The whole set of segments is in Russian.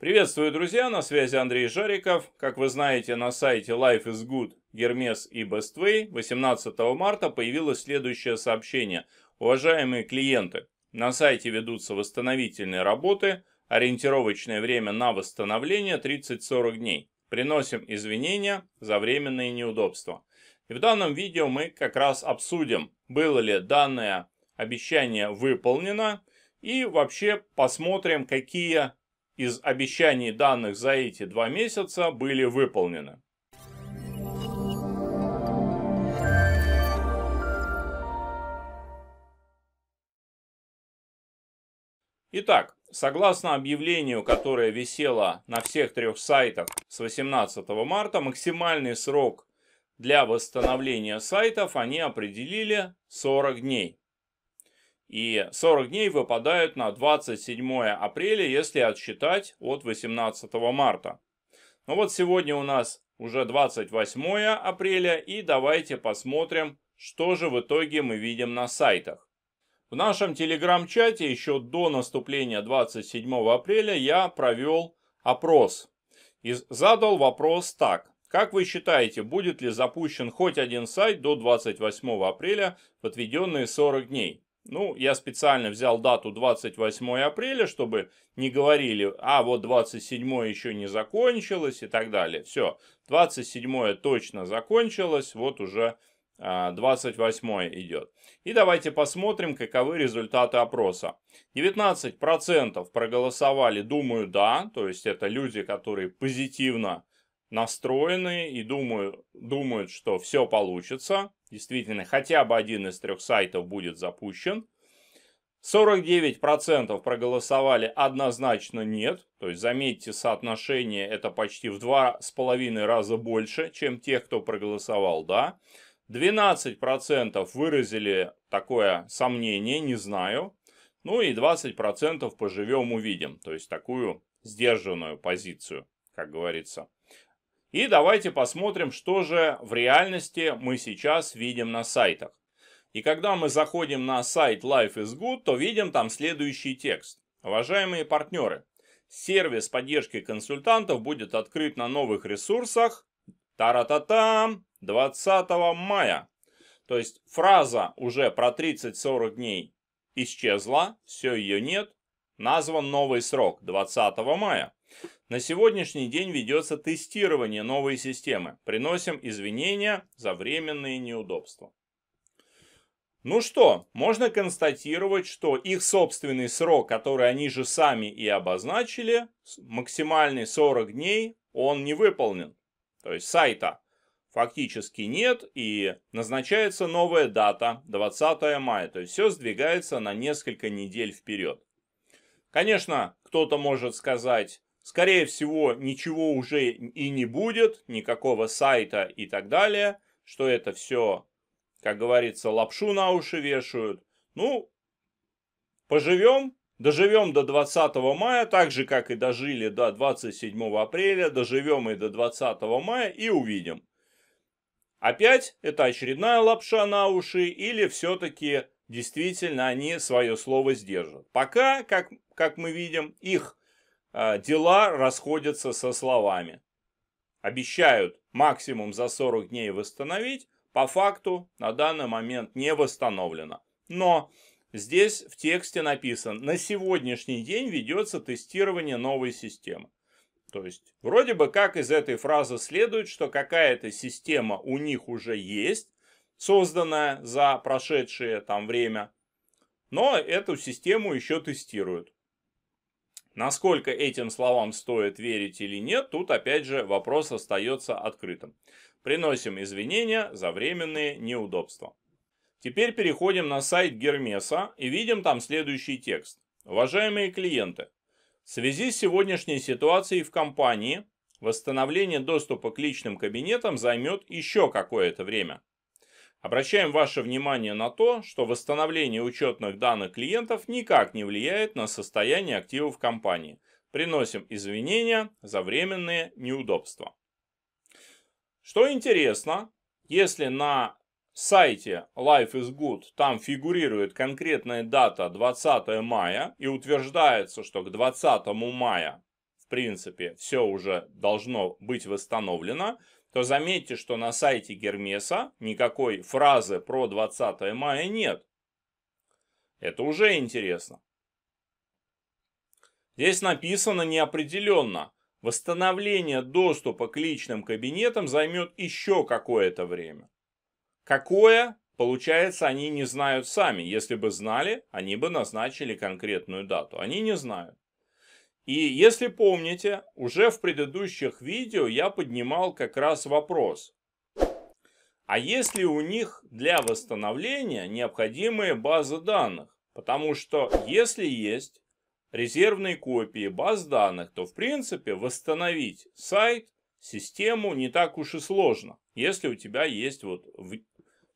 Приветствую, друзья, на связи Андрей Жариков. Как вы знаете, на сайте Life is Good, Гермес и Bestway 18 марта появилось следующее сообщение. Уважаемые клиенты, на сайте ведутся восстановительные работы, ориентировочное время на восстановление 30-40 дней. Приносим извинения за временные неудобства. И в данном видео мы как раз обсудим, было ли данное обещание выполнено, и вообще посмотрим, какие из обещаний данных за эти два месяца были выполнены. Итак, согласно объявлению, которое висело на всех трех сайтах с 18 марта, максимальный срок для восстановления сайтов они определили 40 дней. И 40 дней выпадают на 27 апреля, если отсчитать от 18 марта. Ну вот сегодня у нас уже 28 апреля и давайте посмотрим, что же в итоге мы видим на сайтах. В нашем телеграм-чате еще до наступления 27 апреля я провел опрос и задал вопрос так. Как вы считаете, будет ли запущен хоть один сайт до 28 апреля в отведенные 40 дней? Ну, я специально взял дату 28 апреля, чтобы не говорили, а вот 27 еще не закончилось и так далее. Все, 27 точно закончилось, вот уже 28 а, идет. И давайте посмотрим, каковы результаты опроса. 19% проголосовали «думаю да», то есть это люди, которые позитивно настроены и думаю, думают, что все получится. Действительно, хотя бы один из трех сайтов будет запущен. 49% проголосовали однозначно нет. То есть, заметьте, соотношение это почти в два с половиной раза больше, чем тех, кто проголосовал да. 12% выразили такое сомнение, не знаю. Ну и 20% поживем, увидим. То есть, такую сдержанную позицию, как говорится. И давайте посмотрим, что же в реальности мы сейчас видим на сайтах. И когда мы заходим на сайт Life is Good, то видим там следующий текст. Уважаемые партнеры, сервис поддержки консультантов будет открыт на новых ресурсах тара-та-там 20 мая. То есть фраза уже про 30-40 дней исчезла, все ее нет, назван новый срок 20 мая. На сегодняшний день ведется тестирование новой системы. Приносим извинения за временные неудобства. Ну что, можно констатировать, что их собственный срок, который они же сами и обозначили, максимальный 40 дней, он не выполнен. То есть сайта фактически нет и назначается новая дата 20 мая. То есть все сдвигается на несколько недель вперед. Конечно, кто-то может сказать, Скорее всего, ничего уже и не будет, никакого сайта и так далее, что это все, как говорится, лапшу на уши вешают. Ну, поживем, доживем до 20 мая, так же, как и дожили до 27 апреля, доживем и до 20 мая и увидим. Опять это очередная лапша на уши или все-таки действительно они свое слово сдержат. Пока, как, как мы видим, их а, дела расходятся со словами. Обещают максимум за 40 дней восстановить, по факту на данный момент не восстановлено. Но здесь в тексте написано, на сегодняшний день ведется тестирование новой системы. То есть, вроде бы как из этой фразы следует, что какая-то система у них уже есть, созданная за прошедшее там время, но эту систему еще тестируют. Насколько этим словам стоит верить или нет, тут опять же вопрос остается открытым. Приносим извинения за временные неудобства. Теперь переходим на сайт Гермеса и видим там следующий текст. Уважаемые клиенты, в связи с сегодняшней ситуацией в компании восстановление доступа к личным кабинетам займет еще какое-то время. Обращаем ваше внимание на то, что восстановление учетных данных клиентов никак не влияет на состояние активов компании. Приносим извинения за временные неудобства. Что интересно, если на сайте Life is Good там фигурирует конкретная дата 20 мая и утверждается, что к 20 мая в принципе все уже должно быть восстановлено, то заметьте, что на сайте Гермеса никакой фразы про 20 мая нет. Это уже интересно. Здесь написано неопределенно. Восстановление доступа к личным кабинетам займет еще какое-то время. Какое, получается, они не знают сами. Если бы знали, они бы назначили конкретную дату. Они не знают. И если помните, уже в предыдущих видео я поднимал как раз вопрос. А если у них для восстановления необходимые базы данных? Потому что если есть резервные копии баз данных, то в принципе восстановить сайт, систему не так уж и сложно, если у тебя есть вот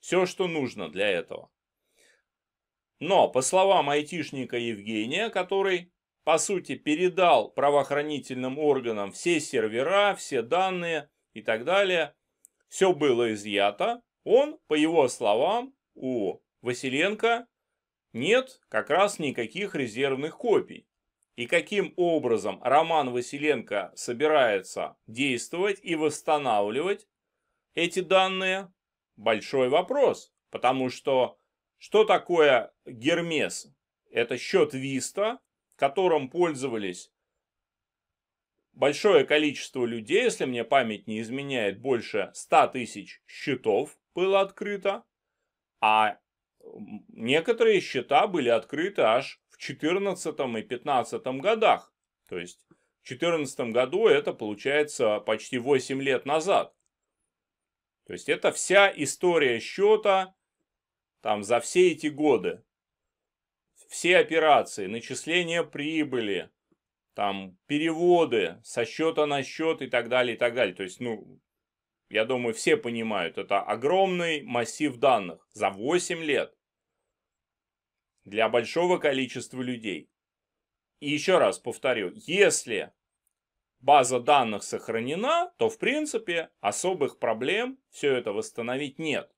все, что нужно для этого. Но, по словам айтишника Евгения, который по сути, передал правоохранительным органам все сервера, все данные и так далее. Все было изъято. Он, по его словам, у Василенко нет как раз никаких резервных копий. И каким образом Роман Василенко собирается действовать и восстанавливать эти данные? Большой вопрос, потому что что такое Гермес? Это счет Виста, которым пользовались большое количество людей, если мне память не изменяет, больше 100 тысяч счетов было открыто, а некоторые счета были открыты аж в 14 и 15 годах. То есть в 14 году это получается почти 8 лет назад. То есть это вся история счета там за все эти годы все операции, начисление прибыли, там, переводы со счета на счет и так далее, и так далее. То есть, ну, я думаю, все понимают, это огромный массив данных за 8 лет для большого количества людей. И еще раз повторю, если база данных сохранена, то в принципе особых проблем все это восстановить нет.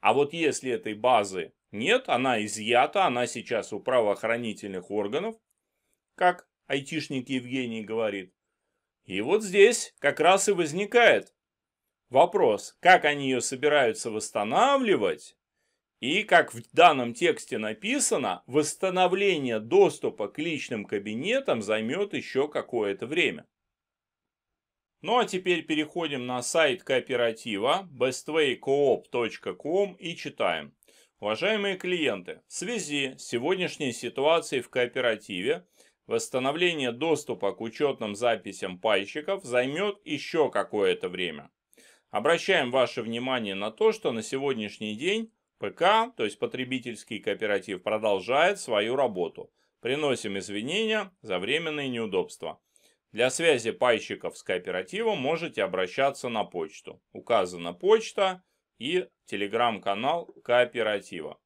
А вот если этой базы нет, она изъята, она сейчас у правоохранительных органов, как айтишник Евгений говорит. И вот здесь как раз и возникает вопрос, как они ее собираются восстанавливать, и, как в данном тексте написано, восстановление доступа к личным кабинетам займет еще какое-то время. Ну а теперь переходим на сайт кооператива bestwaycoop.com и читаем. Уважаемые клиенты, в связи с сегодняшней ситуацией в кооперативе, восстановление доступа к учетным записям пайщиков займет еще какое-то время. Обращаем ваше внимание на то, что на сегодняшний день ПК, то есть потребительский кооператив, продолжает свою работу. Приносим извинения за временные неудобства. Для связи пайщиков с кооперативом можете обращаться на почту. Указана почта и телеграм-канал кооператива.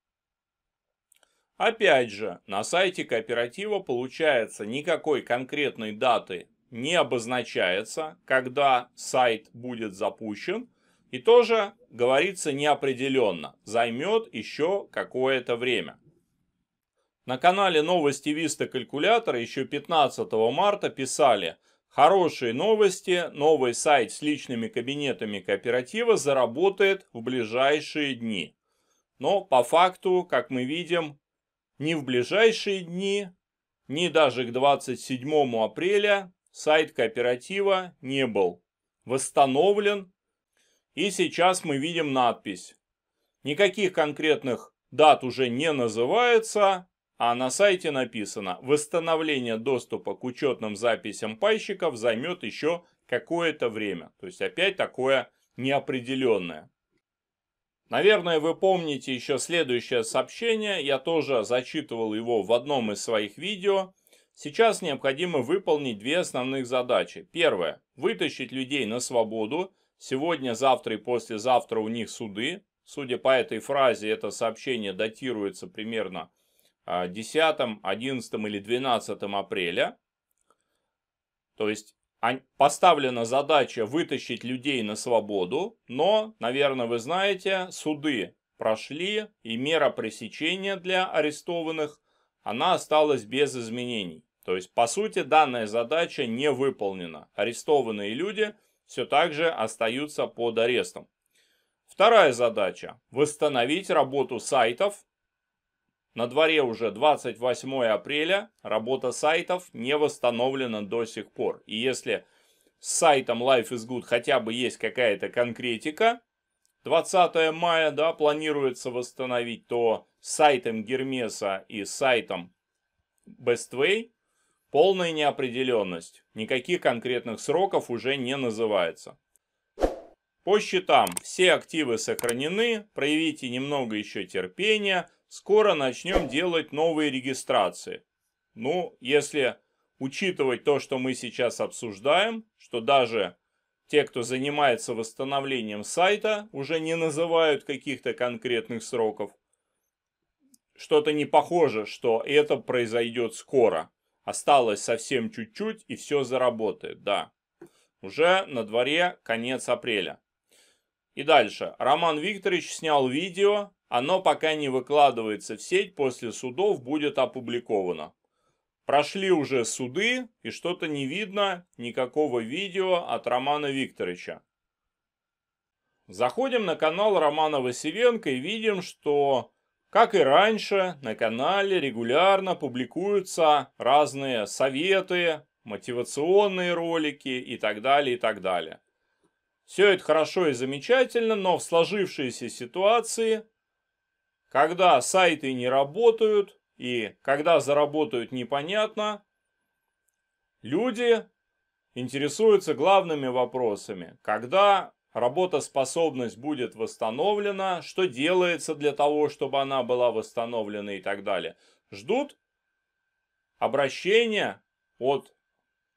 Опять же, на сайте кооператива получается никакой конкретной даты не обозначается, когда сайт будет запущен, и тоже говорится неопределенно, займет еще какое-то время. На канале новости Виста Калькулятора еще 15 марта писали – Хорошие новости. Новый сайт с личными кабинетами кооператива заработает в ближайшие дни. Но по факту, как мы видим, ни в ближайшие дни, ни даже к 27 апреля сайт кооператива не был восстановлен. И сейчас мы видим надпись. Никаких конкретных дат уже не называется, а на сайте написано, восстановление доступа к учетным записям пайщиков займет еще какое-то время. То есть опять такое неопределенное. Наверное, вы помните еще следующее сообщение, я тоже зачитывал его в одном из своих видео. Сейчас необходимо выполнить две основных задачи. Первое. Вытащить людей на свободу. Сегодня, завтра и послезавтра у них суды. Судя по этой фразе, это сообщение датируется примерно 10, а, 11 или 12 апреля. То есть поставлена задача вытащить людей на свободу, но, наверное, вы знаете, суды прошли, и мера пресечения для арестованных, она осталась без изменений. То есть, по сути, данная задача не выполнена. Арестованные люди все так же остаются под арестом. Вторая задача – восстановить работу сайтов, на дворе уже 28 апреля, работа сайтов не восстановлена до сих пор. И если с сайтом Life is Good хотя бы есть какая-то конкретика, 20 мая, да, планируется восстановить, то с сайтом Гермеса и сайтом Bestway полная неопределенность. Никаких конкретных сроков уже не называется. По счетам все активы сохранены, проявите немного еще терпения – скоро начнем делать новые регистрации. Ну, если учитывать то, что мы сейчас обсуждаем, что даже те, кто занимается восстановлением сайта, уже не называют каких-то конкретных сроков. Что-то не похоже, что это произойдет скоро. Осталось совсем чуть-чуть и все заработает, да. Уже на дворе конец апреля. И дальше. Роман Викторович снял видео оно пока не выкладывается в сеть, после судов будет опубликовано. Прошли уже суды, и что-то не видно никакого видео от Романа Викторовича. Заходим на канал Романа Василенко и видим, что, как и раньше, на канале регулярно публикуются разные советы, мотивационные ролики и так далее, и так далее. Все это хорошо и замечательно, но в сложившейся ситуации когда сайты не работают и когда заработают непонятно, люди интересуются главными вопросами. Когда работоспособность будет восстановлена, что делается для того, чтобы она была восстановлена и так далее. Ждут обращения от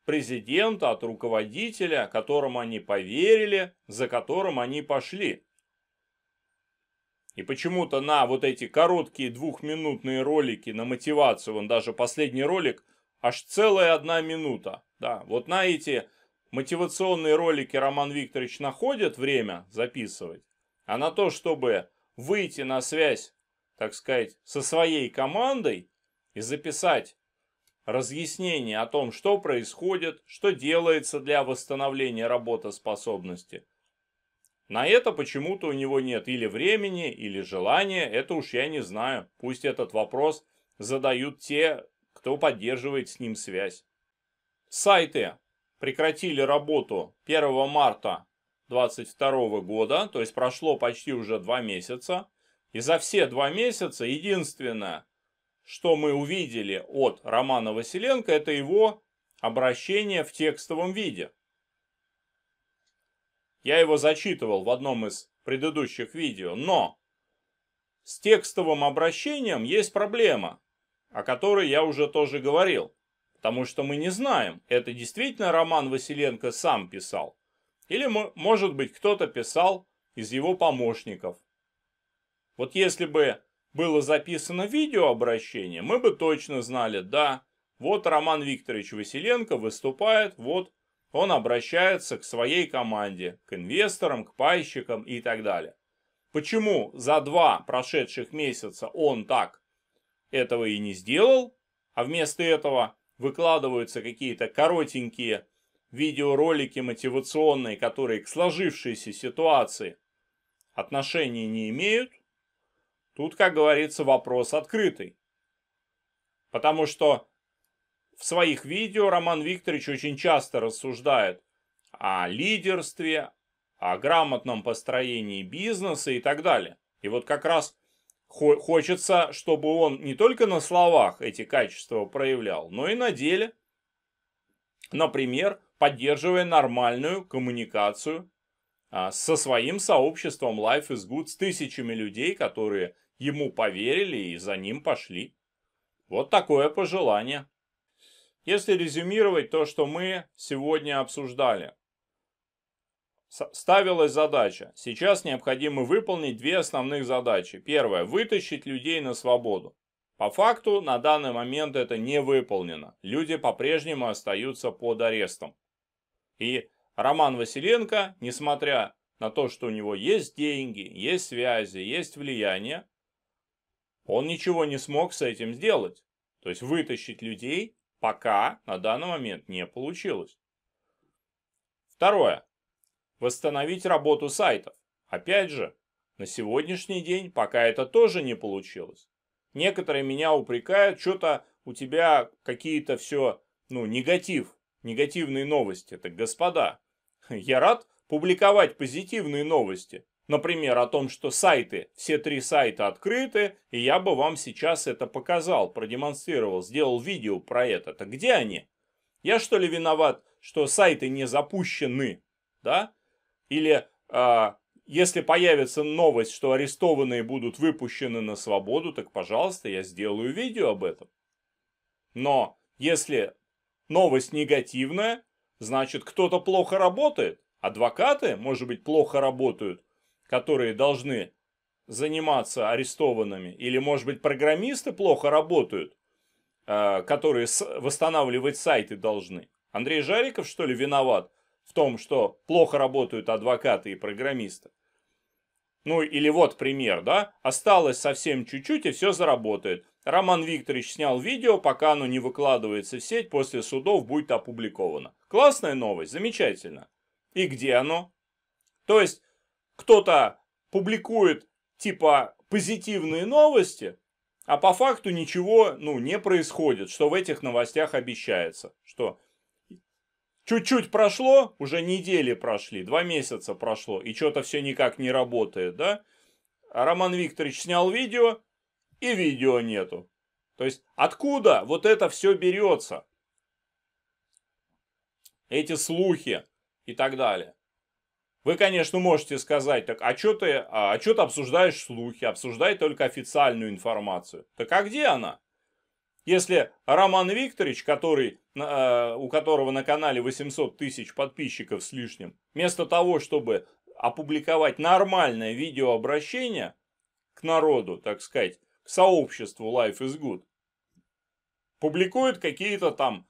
президента, от руководителя, которому они поверили, за которым они пошли. И почему-то на вот эти короткие двухминутные ролики на мотивацию, вон даже последний ролик, аж целая одна минута. Да, вот на эти мотивационные ролики Роман Викторович находит время записывать, а на то, чтобы выйти на связь, так сказать, со своей командой и записать разъяснение о том, что происходит, что делается для восстановления работоспособности – на это почему-то у него нет или времени, или желания, это уж я не знаю. Пусть этот вопрос задают те, кто поддерживает с ним связь. Сайты прекратили работу 1 марта 2022 года, то есть прошло почти уже два месяца. И за все два месяца единственное, что мы увидели от Романа Василенко, это его обращение в текстовом виде – я его зачитывал в одном из предыдущих видео, но с текстовым обращением есть проблема, о которой я уже тоже говорил, потому что мы не знаем, это действительно Роман Василенко сам писал, или, может быть, кто-то писал из его помощников. Вот если бы было записано видеообращение, мы бы точно знали, да, вот Роман Викторович Василенко выступает, вот он обращается к своей команде, к инвесторам, к пайщикам и так далее. Почему за два прошедших месяца он так этого и не сделал, а вместо этого выкладываются какие-то коротенькие видеоролики мотивационные, которые к сложившейся ситуации отношения не имеют, тут, как говорится, вопрос открытый. Потому что в своих видео Роман Викторович очень часто рассуждает о лидерстве, о грамотном построении бизнеса и так далее. И вот как раз хочется, чтобы он не только на словах эти качества проявлял, но и на деле. Например, поддерживая нормальную коммуникацию а, со своим сообществом Life is Good, с тысячами людей, которые ему поверили и за ним пошли. Вот такое пожелание. Если резюмировать то, что мы сегодня обсуждали, ставилась задача. Сейчас необходимо выполнить две основных задачи. Первое – вытащить людей на свободу. По факту на данный момент это не выполнено. Люди по-прежнему остаются под арестом. И Роман Василенко, несмотря на то, что у него есть деньги, есть связи, есть влияние, он ничего не смог с этим сделать. То есть вытащить людей Пока на данный момент не получилось. Второе. Восстановить работу сайтов. Опять же, на сегодняшний день пока это тоже не получилось. Некоторые меня упрекают, что-то у тебя какие-то все, ну, негатив, негативные новости. Так, господа, я рад публиковать позитивные новости. Например, о том, что сайты, все три сайта открыты, и я бы вам сейчас это показал, продемонстрировал, сделал видео про это. Так где они? Я что ли виноват, что сайты не запущены? Да? Или э, если появится новость, что арестованные будут выпущены на свободу, так, пожалуйста, я сделаю видео об этом. Но если новость негативная, значит кто-то плохо работает. Адвокаты, может быть, плохо работают которые должны заниматься арестованными, или, может быть, программисты плохо работают, э, которые восстанавливать сайты должны. Андрей Жариков, что ли, виноват в том, что плохо работают адвокаты и программисты? Ну, или вот пример, да? Осталось совсем чуть-чуть, и все заработает. Роман Викторович снял видео, пока оно не выкладывается в сеть, после судов будет опубликовано. Классная новость, замечательно. И где оно? То есть, кто-то публикует типа позитивные новости, а по факту ничего ну, не происходит, что в этих новостях обещается. Что чуть-чуть прошло, уже недели прошли, два месяца прошло, и что-то все никак не работает, да? А Роман Викторович снял видео, и видео нету. То есть откуда вот это все берется? Эти слухи и так далее. Вы, конечно, можете сказать, так а что ты, а, а что ты обсуждаешь слухи, обсуждай только официальную информацию. Так а где она? Если Роман Викторович, который, э, у которого на канале 800 тысяч подписчиков с лишним, вместо того, чтобы опубликовать нормальное видеообращение к народу, так сказать, к сообществу Life is Good, публикует какие-то там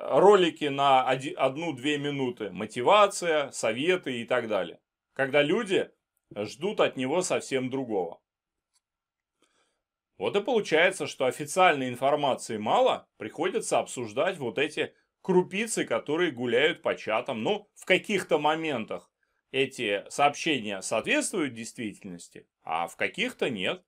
ролики на 1-2 минуты, мотивация, советы и так далее. Когда люди ждут от него совсем другого. Вот и получается, что официальной информации мало, приходится обсуждать вот эти крупицы, которые гуляют по чатам. Ну, в каких-то моментах эти сообщения соответствуют действительности, а в каких-то нет.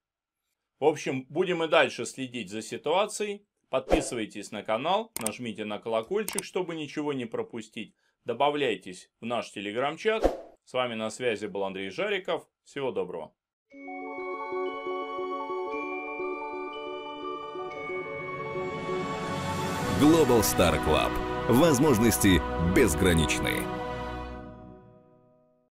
В общем, будем и дальше следить за ситуацией. Подписывайтесь на канал, нажмите на колокольчик, чтобы ничего не пропустить. Добавляйтесь в наш телеграм-чат. С вами на связи был Андрей Жариков. Всего доброго. Global Star Club. Возможности безграничные.